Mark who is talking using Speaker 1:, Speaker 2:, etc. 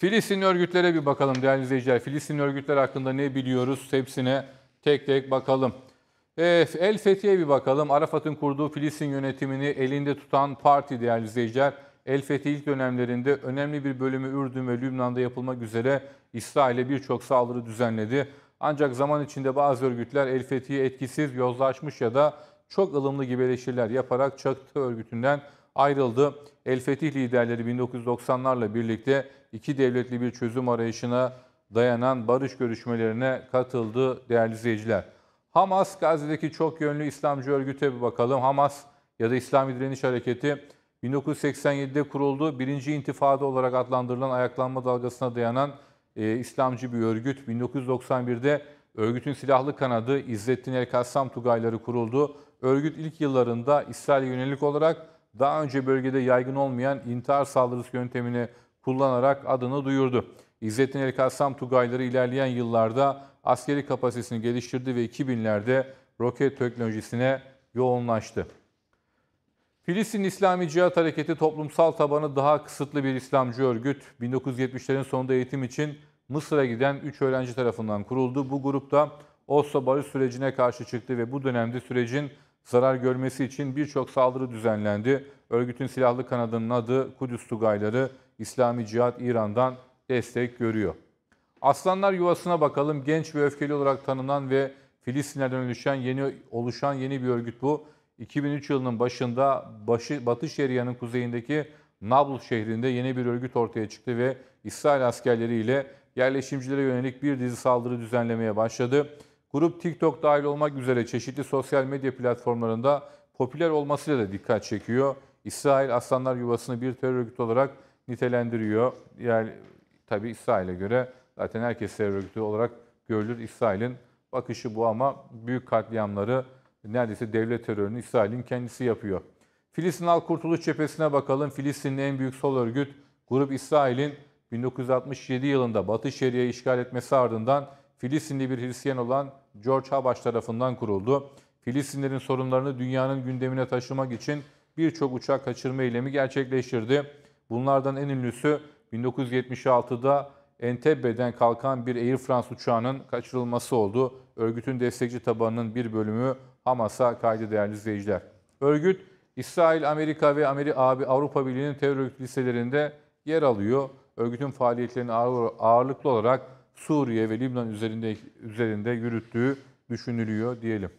Speaker 1: Filistin örgütlere bir bakalım değerli izleyiciler. Filistin örgütler hakkında ne biliyoruz hepsine tek tek bakalım. Ee, El Fethi'ye bir bakalım. Arafat'ın kurduğu Filistin yönetimini elinde tutan parti değerli izleyiciler. El Fethi ilk dönemlerinde önemli bir bölümü Ürdün ve Lübnan'da yapılmak üzere İsrail'e birçok saldırı düzenledi. Ancak zaman içinde bazı örgütler El Fethi'yi etkisiz, yozlaşmış ya da çok ılımlı gibi eleştiriler yaparak çaktı örgütünden ayrıldı. El Fetih liderleri 1990'larla birlikte iki devletli bir çözüm arayışına dayanan barış görüşmelerine katıldı değerli izleyiciler. Hamas Gazze'deki çok yönlü İslamcı örgüte bir bakalım. Hamas ya da İslami Direniş Hareketi 1987'de kuruldu. Birinci intifada olarak adlandırılan ayaklanma dalgasına dayanan e, İslamcı bir örgüt. 1991'de örgütün silahlı kanadı İzzettin El Kassam Tugayları kuruldu. Örgüt ilk yıllarında İsrail yönelik olarak daha önce bölgede yaygın olmayan intihar saldırısı yöntemini kullanarak adını duyurdu. İzzettin Elkassam Tugayları ilerleyen yıllarda askeri kapasitesini geliştirdi ve 2000'lerde roket teknolojisine yoğunlaştı. Filistin İslami Cihat Hareketi toplumsal tabanı daha kısıtlı bir İslamcı örgüt. 1970'lerin sonunda eğitim için Mısır'a giden 3 öğrenci tarafından kuruldu. Bu grupta Oslo barış sürecine karşı çıktı ve bu dönemde sürecin zarar görmesi için birçok saldırı düzenlendi. Örgütün silahlı kanadının adı Kudüs Tugayları İslami Cihat İran'dan destek görüyor. Aslanlar yuvasına bakalım. Genç ve öfkeli olarak tanınan ve Filistinlerden oluşan yeni oluşan yeni bir örgüt bu. 2003 yılının başında başı, Batı Şeria'nın kuzeyindeki Nablus şehrinde yeni bir örgüt ortaya çıktı ve İsrail askerleriyle yerleşimcilere yönelik bir dizi saldırı düzenlemeye başladı. Grup TikTok dahil olmak üzere çeşitli sosyal medya platformlarında popüler olmasıyla da dikkat çekiyor. İsrail aslanlar yuvasını bir terör örgütü olarak nitelendiriyor. Yani tabi İsrail'e göre zaten herkes terör örgütü olarak görülür. İsrail'in bakışı bu ama büyük katliamları neredeyse devlet terörünü İsrail'in kendisi yapıyor. Filistin Halk Kurtuluş Cephesi'ne bakalım. Filistin'in en büyük sol örgüt Grup İsrail'in 1967 yılında Batı Şeria'yı işgal etmesi ardından Filistinli bir Hristiyan olan George Habash tarafından kuruldu. Filistinlerin sorunlarını dünyanın gündemine taşımak için birçok uçak kaçırma eylemi gerçekleştirdi. Bunlardan en ünlüsü 1976'da Entebbe'den kalkan bir Air France uçağının kaçırılması oldu. Örgütün destekçi tabanının bir bölümü Hamas'a kaydı değerli izleyiciler. Örgüt, İsrail, Amerika ve Amerika abi Avrupa Birliği'nin terör örgütü listelerinde yer alıyor. Örgütün faaliyetlerini ağırlıklı olarak Suriye ve Lübnan üzerinde üzerinde yürüttüğü düşünülüyor diyelim.